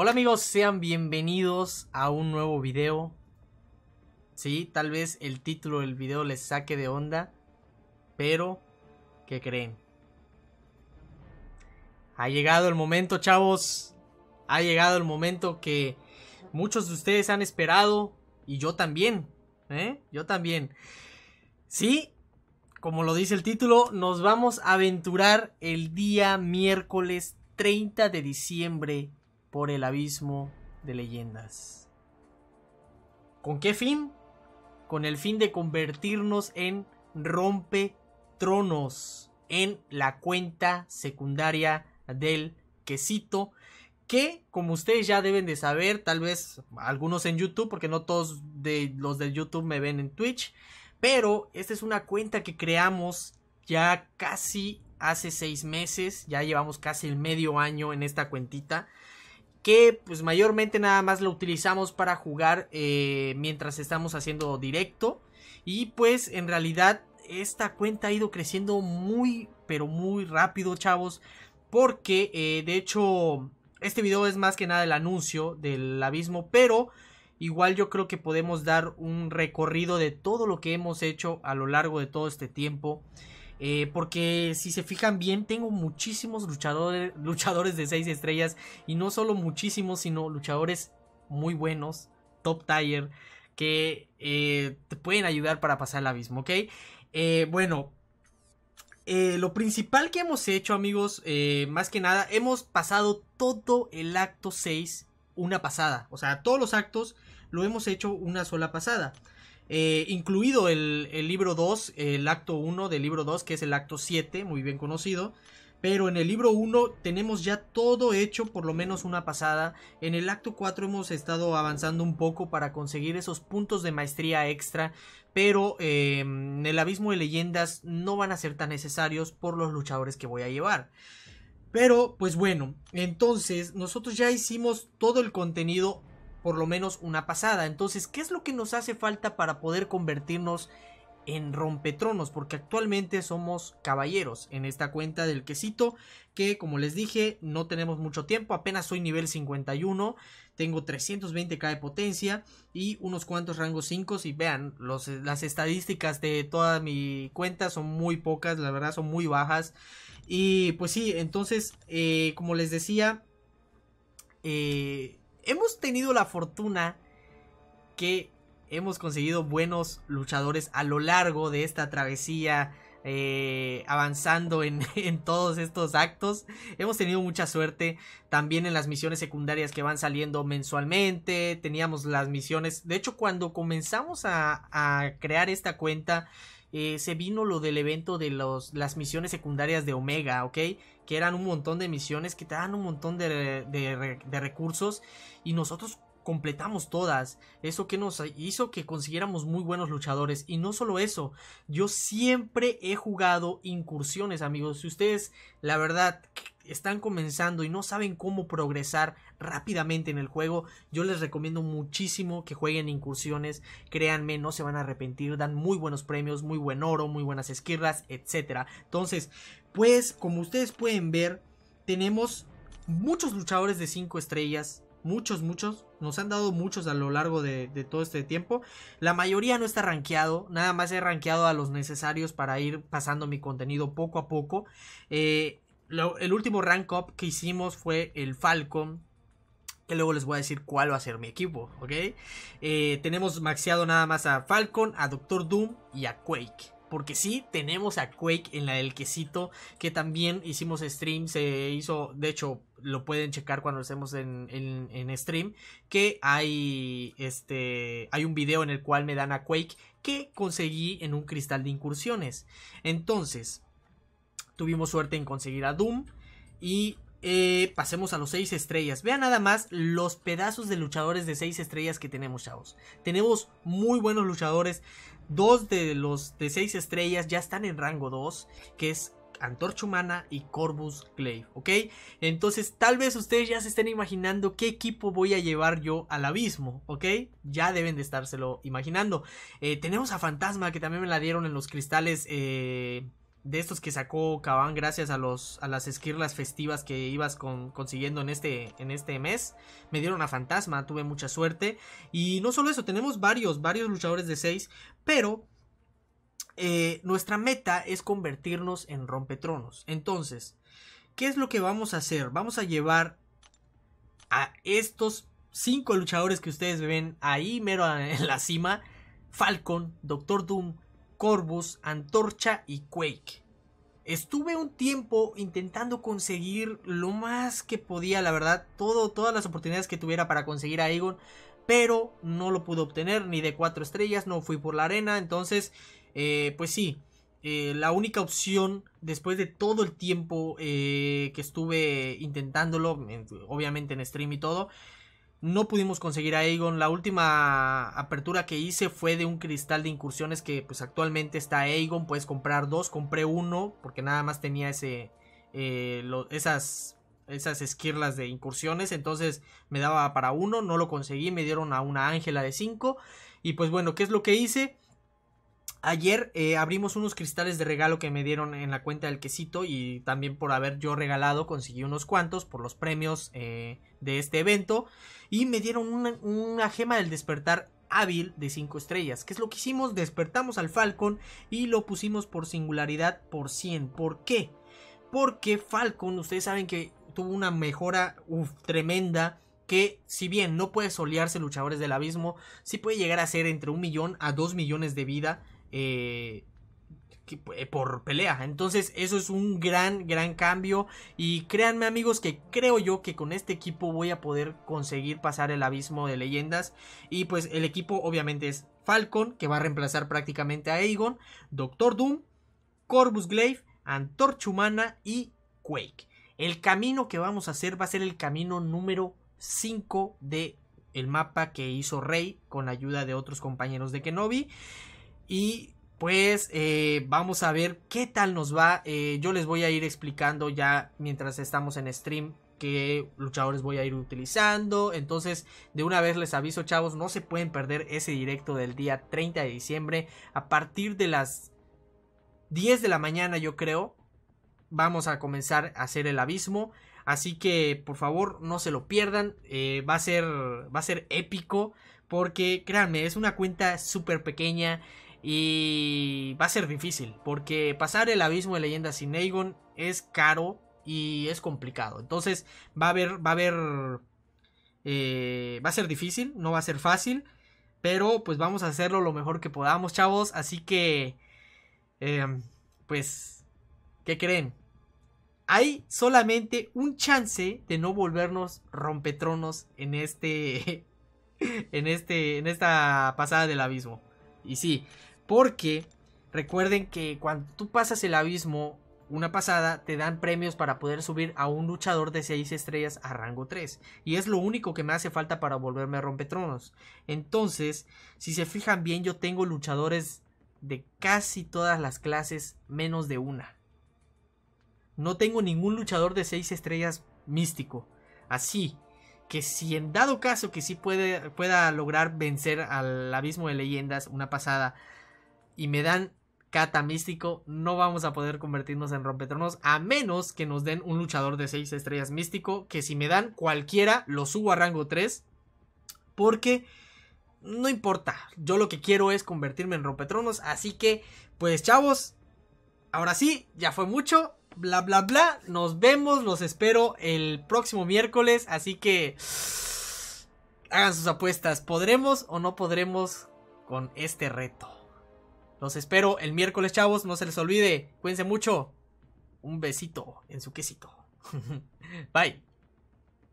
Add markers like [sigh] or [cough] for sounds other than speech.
Hola amigos, sean bienvenidos a un nuevo video. Sí, tal vez el título del video les saque de onda, pero ¿qué creen? Ha llegado el momento, chavos. Ha llegado el momento que muchos de ustedes han esperado y yo también, ¿eh? Yo también. Sí, como lo dice el título, nos vamos a aventurar el día miércoles 30 de diciembre por el abismo de leyendas. ¿Con qué fin? Con el fin de convertirnos en rompe tronos en la cuenta secundaria del quesito que como ustedes ya deben de saber, tal vez algunos en YouTube, porque no todos de los de YouTube me ven en Twitch, pero esta es una cuenta que creamos ya casi hace seis meses, ya llevamos casi el medio año en esta cuentita que pues mayormente nada más lo utilizamos para jugar eh, mientras estamos haciendo directo. Y pues en realidad esta cuenta ha ido creciendo muy, pero muy rápido, chavos. Porque eh, de hecho este video es más que nada el anuncio del abismo, pero... Igual yo creo que podemos dar un recorrido de todo lo que hemos hecho a lo largo de todo este tiempo. Eh, porque si se fijan bien, tengo muchísimos luchadores, luchadores de 6 estrellas. Y no solo muchísimos, sino luchadores muy buenos, top tier, que eh, te pueden ayudar para pasar el abismo, ¿ok? Eh, bueno, lo principal que hemos hecho, amigos, más que nada, hemos pasado todo el acto 6 una pasada. O sea, todos los actos lo hemos hecho una sola pasada. Eh, incluido el, libro 2, el acto 1 del libro 2, que es el acto 7, muy bien conocido. Pero en el libro 1 tenemos ya todo hecho, por lo menos una pasada. En el acto 4 hemos estado avanzando un poco para conseguir esos puntos de maestría extra. Pero em, en el abismo de leyendas no van a ser tan necesarios por los luchadores que voy a llevar. Pero pues bueno, entonces nosotros ya hicimos todo el contenido por lo menos una pasada. Entonces, ¿qué es lo que nos hace falta para poder convertirnos en rompetronos? Porque actualmente somos caballeros en esta cuenta del quesito, que como les dije, no tenemos mucho tiempo, apenas soy nivel 51, tengo 320k de potencia y unos cuantos rangos 5 y si vean, las estadísticas de toda mi cuenta son muy pocas, la verdad son muy bajas. Y pues sí, entonces, eh, como les decía, eh, hemos tenido la fortuna que hemos conseguido buenos luchadores a lo largo de esta travesía. Eh, avanzando [laughs] en, todos estos actos. Hemos tenido mucha suerte también en las misiones secundarias que van saliendo mensualmente. Teníamos las misiones. De hecho, cuando comenzamos a crear esta cuenta, eh, se vino lo del evento de los, las misiones secundarias de Omega, ¿ok? Que eran un montón de misiones que te dan un montón de, de recursos y nosotros completamos todas. Eso que nos hizo que consiguiéramos muy buenos luchadores. Y no solo eso, yo siempre he jugado incursiones, amigos. Si ustedes, la verdad, están comenzando y no saben cómo progresar rápidamente en el juego, yo les recomiendo muchísimo que jueguen incursiones, créanme, no se van a arrepentir, dan muy buenos premios, muy buen oro, muy buenas esquirlas, etc. Entonces, pues como ustedes pueden ver, tenemos muchos luchadores de 5 estrellas, muchos, muchos, nos han dado muchos a lo largo de, todo este tiempo. La mayoría no está rankeado, nada más he rankeado a los necesarios para ir pasando mi contenido poco a poco. Eh, el último rank up que hicimos fue el Falcon. Que luego les voy a decir cuál va a ser mi equipo, ¿ok? Eh, tenemos maxeado nada más a Falcon, a Doctor Doom y a Quake. Porque sí, tenemos a Quake en la del quesito, que también hicimos stream, se hizo, de hecho, lo pueden checar cuando lo hacemos en, en, en, stream, que hay, este, hay un video en el cual me dan a Quake que conseguí en un cristal de incursiones. Entonces, Tuvimos suerte en conseguir a Doom. Y eh, pasemos a los 6 estrellas. Vean nada más los pedazos de luchadores de 6 estrellas que tenemos, chavos. Tenemos muy buenos luchadores. Dos de los de 6 estrellas ya están en rango 2, que es Antorcha Humana y Corvus Glaive, ¿ok? Entonces, tal vez ustedes ya se estén imaginando qué equipo voy a llevar yo al abismo, ¿ok? Ya deben de estárselo imaginando. Eh, tenemos a Fantasma, que también me la dieron en los cristales eh, de estos que sacó Caban gracias a, los, a las esquirlas festivas que ibas con, consiguiendo en este, en este mes. Me dieron a Fantasma, tuve mucha suerte. Y no solo eso, tenemos varios, varios luchadores de 6, pero eh, nuestra meta es convertirnos en rompetronos. Entonces, ¿qué es lo que vamos a hacer? Vamos a llevar a estos cinco luchadores que ustedes ven ahí mero en la cima. Falcon, Doctor Doom, Corvus, Antorcha y Quake. Estuve un tiempo intentando conseguir lo más que podía, la verdad, todo, todas las oportunidades que tuviera para conseguir a Aegon, pero no lo pude obtener ni de 4 estrellas, no fui por la arena, entonces, eh, pues sí, eh, la única opción después de todo el tiempo eh, que estuve intentándolo, obviamente en stream y todo, no pudimos conseguir a Aegon. La última apertura que hice fue de un cristal de incursiones que pues actualmente está Aegon. Puedes comprar dos. Compré uno porque nada más tenía ese, eh, esas, esas esquirlas de incursiones. Entonces me daba para uno. No lo conseguí. Me dieron a una ángela de cinco Y pues bueno, ¿qué es lo que hice? Ayer eh, abrimos unos cristales de regalo que me dieron en la cuenta del quesito y también por haber yo regalado conseguí unos cuantos por los premios eh, de este evento y me dieron una, gema del despertar hábil de 5 estrellas, que es lo que hicimos, despertamos al Falcon y lo pusimos por singularidad por 100. ¿Por qué? Porque Falcon, ustedes saben que tuvo una mejora tremenda que si bien no puede solearse luchadores del abismo, si puede llegar a ser entre un millón a dos millones de vida eh, eh, por pelea. Entonces eso es un gran, gran cambio. Y créanme amigos que creo yo que con este equipo voy a poder conseguir pasar el abismo de leyendas. Y pues el equipo obviamente es Falcon, que va a reemplazar prácticamente a Aegon, Doctor Doom, Corvus Glaive, Antorcha Humana y Quake. El camino que vamos a hacer va a ser el camino número 5 de el mapa que hizo Rey con ayuda de otros compañeros de Kenobi. Y pues eh, vamos a ver qué tal nos va. Eh, yo les voy a ir explicando ya mientras estamos en stream qué luchadores voy a ir utilizando. Entonces, de una vez les aviso, chavos, no se pueden perder ese directo del día 30 de diciembre a partir de las 10 de la mañana, yo creo. Vamos a comenzar a hacer el abismo. Así que, por favor, no se lo pierdan. Eh, va, a ser, va a ser épico. Porque, créanme, es una cuenta súper pequeña. Y va a ser difícil, porque pasar el abismo de leyenda sin Aegon es caro y es complicado. Entonces va a haber, va a haber, eh, va a ser difícil, no va a ser fácil, pero pues vamos a hacerlo lo mejor que podamos, chavos. Así que, em, pues, ¿qué creen? Hay solamente un chance de no volvernos rompetronos en este, [laughs] en este, en esta pasada del abismo. Y sí, porque recuerden que cuando tú pasas el abismo una pasada, te dan premios para poder subir a un luchador de 6 estrellas a rango 3. Y es lo único que me hace falta para volverme a rompetronos. Entonces, si se fijan bien, yo tengo luchadores de casi todas las clases, menos de una. No tengo ningún luchador de 6 estrellas místico. Así, que si en dado caso que sí puede, pueda lograr vencer al abismo de leyendas una pasada y me dan Cata Místico, no vamos a poder convertirnos en rompetronos a menos que nos den un luchador de 6 estrellas místico, que si me dan cualquiera lo subo a rango 3 porque no importa, yo lo que quiero es convertirme en rompetronos, así que pues chavos, ahora sí, ya fue mucho, bla, bla, bla. Nos vemos, los espero el próximo miércoles. Así que hagan sus apuestas. ¿Podremos o no podremos con este reto? Los espero el miércoles, chavos. No se les olvide. Cuídense mucho. Un besito en su quesito. [laughs] Bye.